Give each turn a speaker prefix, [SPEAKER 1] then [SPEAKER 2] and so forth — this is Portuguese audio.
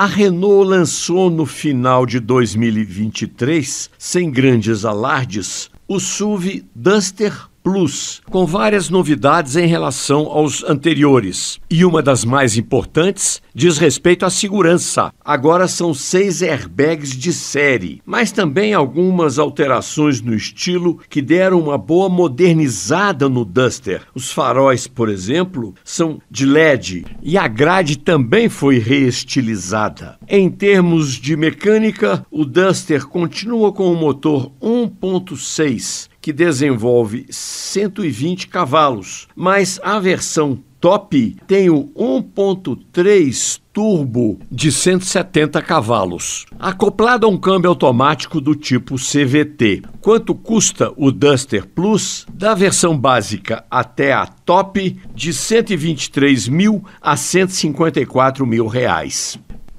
[SPEAKER 1] A Renault lançou no final de 2023, sem grandes alardes, o SUV Duster Plus, com várias novidades em relação aos anteriores. E uma das mais importantes diz respeito à segurança. Agora são seis airbags de série, mas também algumas alterações no estilo que deram uma boa modernizada no Duster. Os faróis, por exemplo, são de LED e a grade também foi reestilizada. Em termos de mecânica, o Duster continua com o motor 1.6 que desenvolve 120 cavalos, mas a versão top tem o 1.3 turbo de 170 cavalos, acoplado a um câmbio automático do tipo CVT. Quanto custa o Duster Plus? Da versão básica até a top, de 123 mil a 154 mil reais.